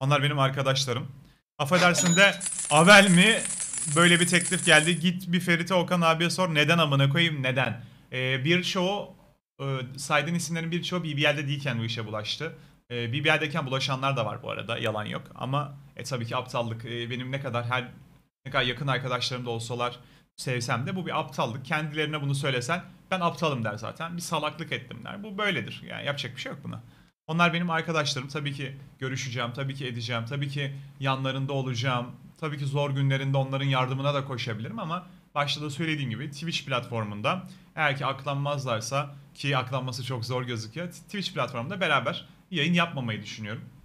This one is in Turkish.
Onlar benim arkadaşlarım. Affedersin de Avel mi böyle bir teklif geldi. Git bir Ferit'e Okan abiye sor. Neden amına koyayım neden? Ee, bir çoğu e, saydığın isimlerin bir çoğu BBL'de değilken bu işe bulaştı. E, ee, BBL'deyken bulaşanlar da var bu arada. Yalan yok. Ama e, tabii ki aptallık. E, benim ne kadar her ne kadar yakın arkadaşlarım da olsalar sevsem de bu bir aptallık. Kendilerine bunu söylesen ben aptalım der zaten. Bir salaklık ettim der. Bu böyledir. Yani yapacak bir şey yok buna. Onlar benim arkadaşlarım. Tabii ki görüşeceğim, tabii ki edeceğim, tabii ki yanlarında olacağım. Tabii ki zor günlerinde onların yardımına da koşabilirim ama başta da söylediğim gibi Twitch platformunda eğer ki aklanmazlarsa ki aklanması çok zor gözüküyor. Twitch platformunda beraber yayın yapmamayı düşünüyorum.